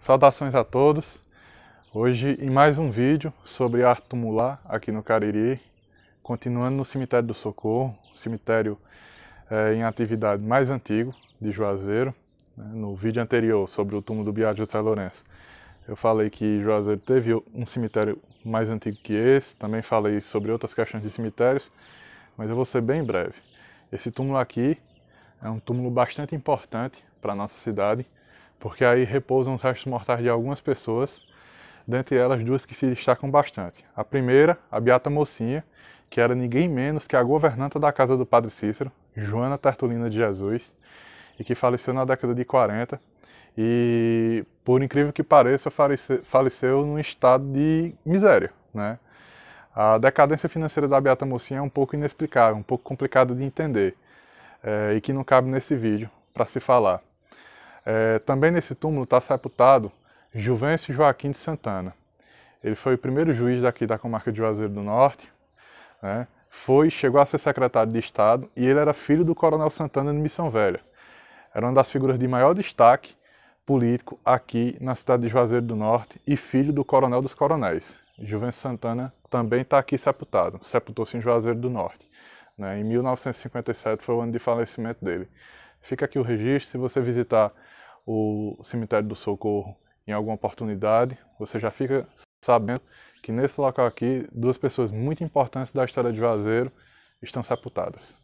Saudações a todos! Hoje em mais um vídeo sobre arte tumular aqui no Cariri, continuando no cemitério do Socorro, cemitério é, em atividade mais antigo de Juazeiro. Né, no vídeo anterior sobre o túmulo do Biagio José Lourenço, eu falei que Juazeiro teve um cemitério mais antigo que esse, também falei sobre outras questões de cemitérios, mas eu vou ser bem breve. Esse túmulo aqui é um túmulo bastante importante para a nossa cidade, porque aí repousam os restos mortais de algumas pessoas, dentre elas duas que se destacam bastante. A primeira, a Beata Mocinha, que era ninguém menos que a governanta da casa do Padre Cícero, Joana Tertulina de Jesus, e que faleceu na década de 40 e, por incrível que pareça, faleceu num estado de miséria, né? A decadência financeira da Beata Mocinha é um pouco inexplicável, um pouco complicada de entender, é, e que não cabe nesse vídeo para se falar. É, também nesse túmulo está sepultado Juvencio Joaquim de Santana. Ele foi o primeiro juiz daqui da comarca de Juazeiro do Norte, né? foi, chegou a ser secretário de Estado e ele era filho do coronel Santana de Missão Velha. Era uma das figuras de maior destaque político aqui na cidade de Juazeiro do Norte e filho do coronel dos coronéis. Juvencio Santana também está aqui sepultado, sepultou-se em Juazeiro do Norte. Né? Em 1957 foi o ano de falecimento dele. Fica aqui o registro, se você visitar o cemitério do Socorro em alguma oportunidade, você já fica sabendo que nesse local aqui duas pessoas muito importantes da história de Vazeiro estão sepultadas.